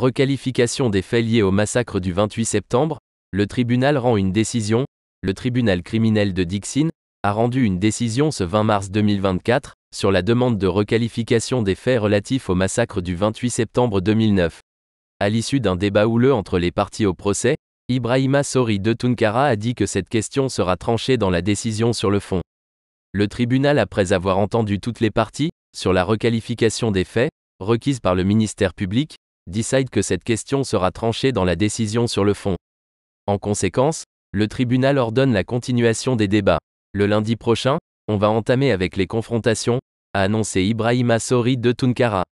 Requalification des faits liés au massacre du 28 septembre, le tribunal rend une décision, le tribunal criminel de Dixine, a rendu une décision ce 20 mars 2024 sur la demande de requalification des faits relatifs au massacre du 28 septembre 2009. À l'issue d'un débat houleux entre les parties au procès, Ibrahima Sori de Tunkara a dit que cette question sera tranchée dans la décision sur le fond. Le tribunal, après avoir entendu toutes les parties, sur la requalification des faits, requise par le ministère public, décide que cette question sera tranchée dans la décision sur le fond. En conséquence, le tribunal ordonne la continuation des débats. Le lundi prochain, on va entamer avec les confrontations, a annoncé Ibrahim Sori de Tunkara.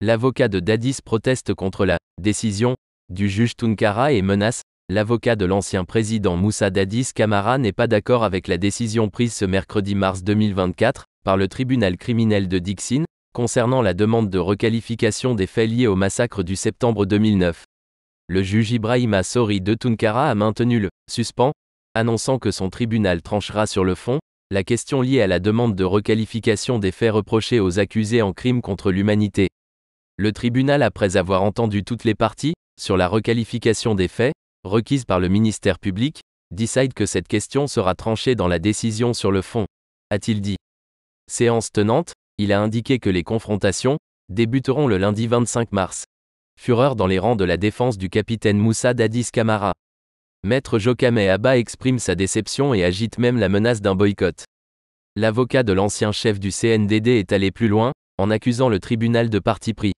L'avocat de Dadis proteste contre la décision du juge Tunkara et menace l'avocat de l'ancien président Moussa Dadis Kamara n'est pas d'accord avec la décision prise ce mercredi mars 2024 par le tribunal criminel de Dixine, concernant la demande de requalification des faits liés au massacre du septembre 2009. Le juge Ibrahima Sori de Tunkara a maintenu le suspens, annonçant que son tribunal tranchera sur le fond, la question liée à la demande de requalification des faits reprochés aux accusés en crime contre l'humanité. Le tribunal, après avoir entendu toutes les parties, sur la requalification des faits, requise par le ministère public, décide que cette question sera tranchée dans la décision sur le fond, a-t-il dit. Séance tenante, il a indiqué que les confrontations débuteront le lundi 25 mars. Fureur dans les rangs de la défense du capitaine Moussa Dadis Kamara. Maître Jokame Abba exprime sa déception et agite même la menace d'un boycott. L'avocat de l'ancien chef du CNDD est allé plus loin, en accusant le tribunal de parti pris.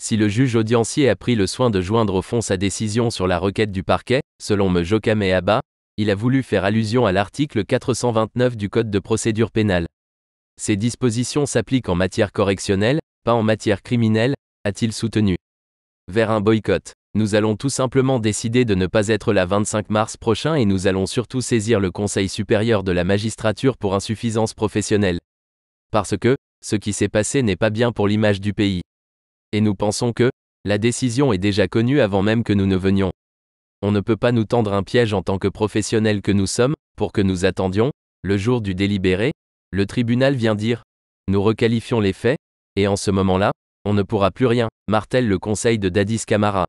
si le juge audiencier a pris le soin de joindre au fond sa décision sur la requête du parquet, selon me Jokame Abba, il a voulu faire allusion à l'article 429 du Code de procédure pénale. Ces dispositions s'appliquent en matière correctionnelle, pas en matière criminelle, a-t-il soutenu. Vers un boycott. Nous allons tout simplement décider de ne pas être là 25 mars prochain et nous allons surtout saisir le Conseil supérieur de la magistrature pour insuffisance professionnelle. Parce que, ce qui s'est passé n'est pas bien pour l'image du pays. Et nous pensons que, la décision est déjà connue avant même que nous ne venions. On ne peut pas nous tendre un piège en tant que professionnels que nous sommes, pour que nous attendions, le jour du délibéré, le tribunal vient dire Nous requalifions les faits, et en ce moment-là, on ne pourra plus rien, martèle le conseil de Dadis Camara.